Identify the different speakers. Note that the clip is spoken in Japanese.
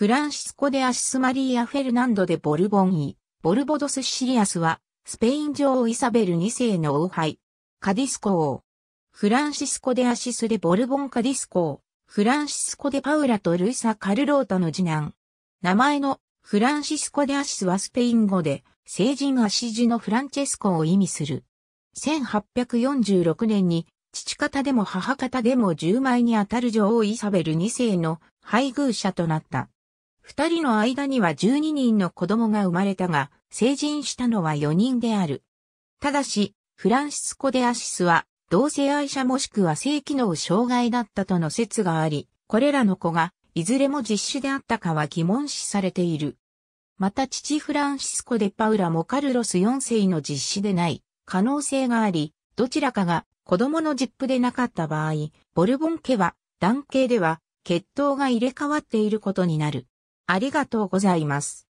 Speaker 1: フランシスコ・デ・アシス・マリーア・フェルナンド・デ・ボルボンイ、ボルボドス・シ
Speaker 2: リアスは、スペイン女王イサベル2世の王牌、カディスコ王。フランシスコ・デ・アシス・デ・ボルボン・カディスコ王。フランシスコ・デ・パウラとルイサ・カルロータの次男。名前のフランシスコ・デ・アシスはスペイン語で、聖人アシジのフランチェスコを意味する。1846年に、父方でも母方でも10枚にあたる女王イサベル2世の配偶者となった。二人の間には12人の子供が生まれたが、成人したのは4人である。ただし、フランシスコ・デ・アシスは、同性愛者もしくは性機能障害だったとの説があり、これらの子が、いずれも実種であったかは疑問視されている。また父フランシスコ・デ・パウラもカルロス4世の実種でない可能性があり、どちらかが子供の実父でなかった場合、ボルボン家は男系では血統が入れ替わっているこ
Speaker 1: とになる。ありがとうございます。